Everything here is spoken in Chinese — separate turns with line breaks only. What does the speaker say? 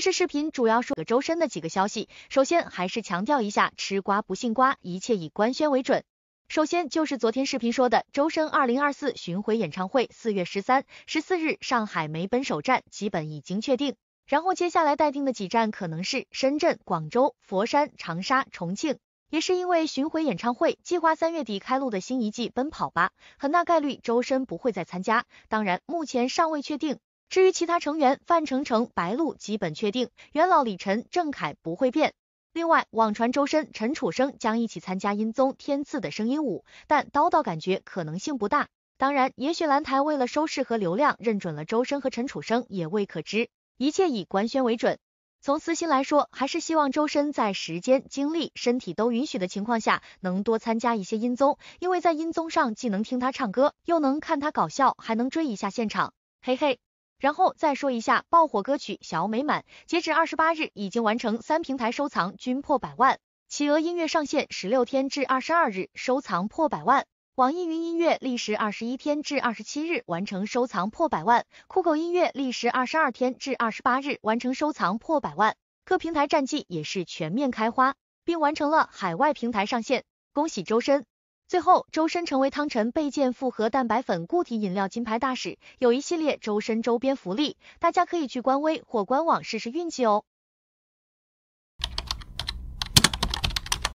是视频主要个周深的几个消息，首先还是强调一下，吃瓜不信瓜，一切以官宣为准。首先就是昨天视频说的，周深二零二四巡回演唱会四月十三、十四日上海梅奔首站基本已经确定，然后接下来待定的几站可能是深圳、广州、佛山、长沙、重庆。也是因为巡回演唱会计划三月底开录的新一季奔跑吧，很大概率周深不会再参加，当然目前尚未确定。至于其他成员，范丞丞、白鹿基本确定，元老李晨、郑恺不会变。另外，网传周深、陈楚生将一起参加《音综》天赐的声音五，但叨叨感觉可能性不大。当然，也许蓝台为了收视和流量，认准了周深和陈楚生也未可知。一切以官宣为准。从私心来说，还是希望周深在时间、精力、身体都允许的情况下，能多参加一些音综，因为在音综上既能听他唱歌，又能看他搞笑，还能追一下现场，嘿嘿。然后再说一下爆火歌曲《小美满》，截止二十八日已经完成三平台收藏均破百万。企鹅音乐上线十六天至二十二日收藏破百万，网易云音乐历时二十一天至二十七日完成收藏破百万，酷狗音乐历时二十二天至二十八日完成收藏破百万。各平台战绩也是全面开花，并完成了海外平台上线，恭喜周深！最后，周深成为汤臣倍健复合蛋白粉固体饮料金牌大使，有一系列周深周边福利，大家可以去官微或官网试试运气哦。